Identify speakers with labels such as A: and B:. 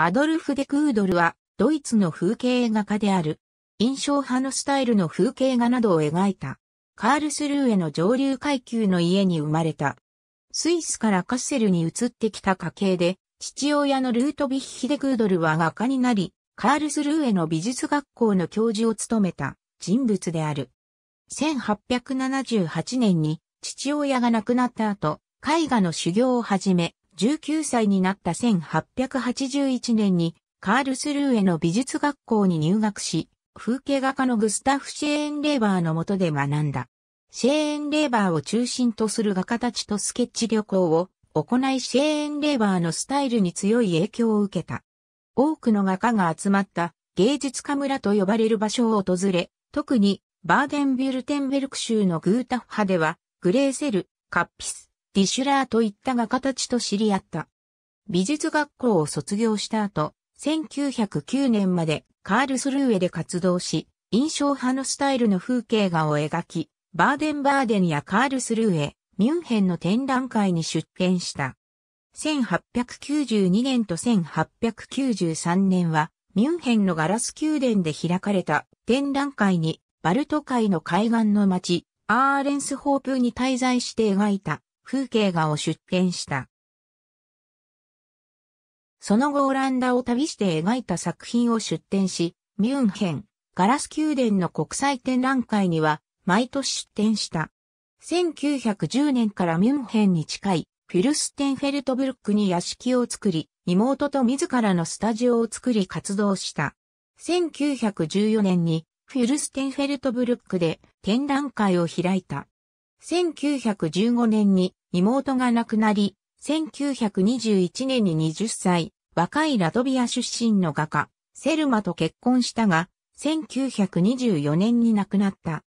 A: アドルフ・デ・クードルは、ドイツの風景画家である。印象派のスタイルの風景画などを描いた。カールスルーへの上流階級の家に生まれた。スイスからカッセルに移ってきた家系で、父親のルートヴィッヒ・デ・クードルは画家になり、カールスルーへの美術学校の教授を務めた人物である。1878年に父親が亡くなった後、絵画の修行を始め、19歳になった1881年にカールスルーへの美術学校に入学し、風景画家のグスタフ・シェーンレーバーの下で学んだ。シェーンレーバーを中心とする画家たちとスケッチ旅行を行いシェーンレーバーのスタイルに強い影響を受けた。多くの画家が集まった芸術家村と呼ばれる場所を訪れ、特にバーデンビュルテンベルク州のグータフ派では、グレーセル、カッピス、ディシュラーといった画家たちと知り合った。美術学校を卒業した後、1909年までカールスルーエで活動し、印象派のスタイルの風景画を描き、バーデンバーデンやカールスルーエ、ミュンヘンの展覧会に出展した。1892年と1893年は、ミュンヘンのガラス宮殿で開かれた展覧会に、バルト海の海岸の町、アーレンスホープに滞在して描いた風景画を出展した。その後オランダを旅して描いた作品を出展し、ミュンヘン、ガラス宮殿の国際展覧会には毎年出展した。1910年からミュンヘンに近いフィルステンフェルトブルックに屋敷を作り、妹と自らのスタジオを作り活動した。1914年にフィルステンフェルトブルックで展覧会を開いた。1915年に妹が亡くなり、1921年に20歳、若いラトビア出身の画家、セルマと結婚したが、1924年に亡くなった。